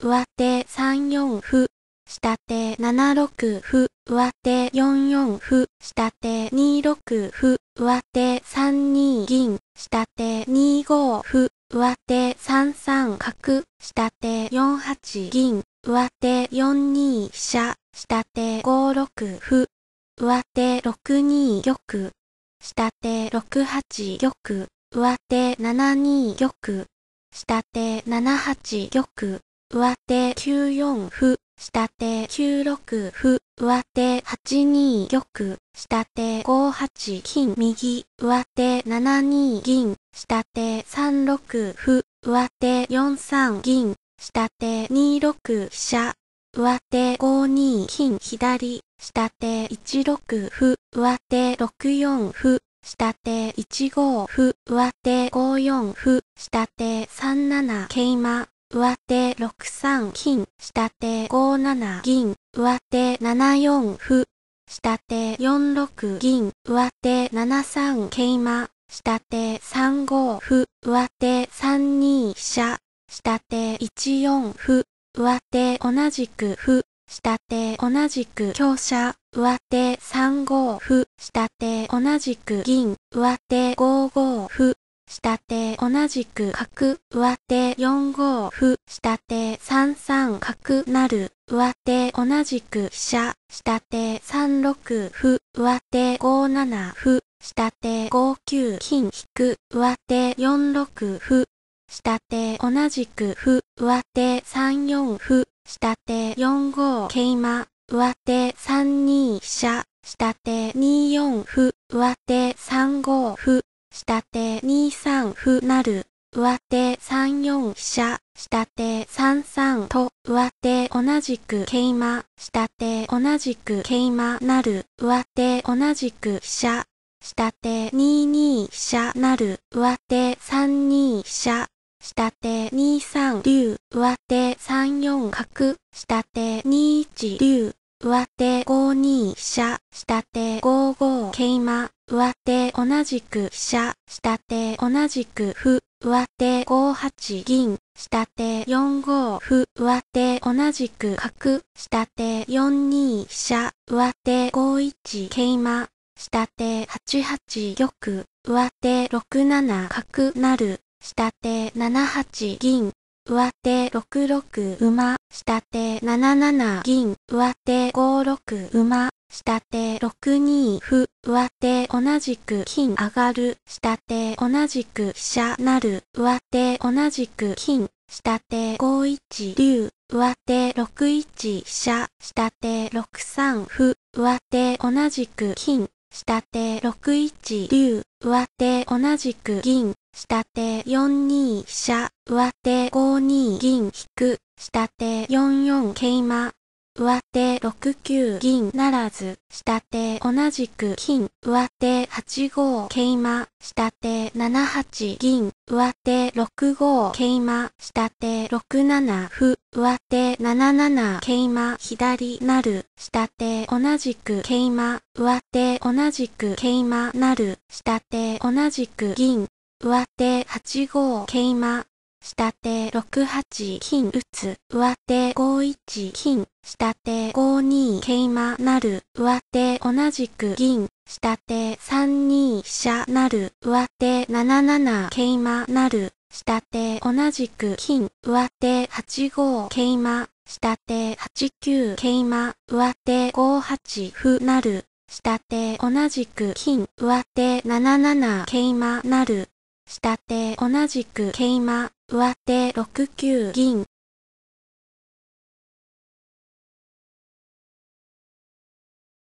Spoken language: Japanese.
上手3四歩、下手7六歩、上手4四歩、下手2六歩、上手3二銀、下手2五歩、上手3三角、下手4八銀、上手4二飛車、下手5六歩、上手6二玉、下手6八玉、上手7二玉、下手7八玉、上手9四歩、下手9六歩、上手8二玉、下手5八金右、上手7二銀、下手3六歩、上手4三銀、下手2六飛車、上手5二金左、下手1六歩、上手6四歩、下手1五歩、上手5四歩、下手3七桂馬。上手6三金、下手5七銀、上手7四歩、下手4六銀、上手7三桂馬、下手3五歩、上手3二飛車、下手1四歩、上手同じく歩、下手同じく強者、上手3五歩、下手同じく銀、上手5五歩、下手同じく角、上手4五歩、下手3三角なる、上手同じく飛車、下手3六歩、上手5七歩、下手5九金引く、上手4六歩、下手同じく歩、上手3四歩、下手4五桂馬、上手3二飛車、下手2四歩、上手3五歩、下手2三歩る。上手3四飛車、下手3三と、上手同じく桂馬、下手同じく桂馬なる、上手同じく飛車、下手2二飛車なる、上手3二飛車、下手2三竜、上手3四角、下手2一竜、上手5二飛車、下手5五桂馬、上手同じく飛車、下手同じく歩、上手5八銀、下手4五歩、上手同じく角、下手4二飛車、上手5一桂馬、下手8八玉、上手6七角なる、下手7八銀、上手6六馬、下手7七銀、上手5六馬、下手6二歩、上手同じく金上がる、下手同じく飛車なる、上手同じく金、下手5一竜、上手6一飛車、下手6三歩、上手同じく金、下手6一竜、上手同じく銀、下手4二飛車、上手5二銀引く、下手4四桂馬、上手6九銀ならず、下手同じく金、上手8五桂馬、下手7八銀、上手6五桂馬、下手6七歩、上手7七桂馬、左なる、下手同じく桂馬、上手同じく桂馬なる、下手同じく銀、上手8五桂馬、下手6八金打つ、上手5一金、下手5二桂馬なる、上手同じく銀、下手3二飛車なる、上手7七桂馬なる、下手同じく金、上手8五桂馬、下手8九桂馬、上手5八歩なる、下手同じく金、上手7七桂馬なる、下手同じく桂馬、上手6九銀。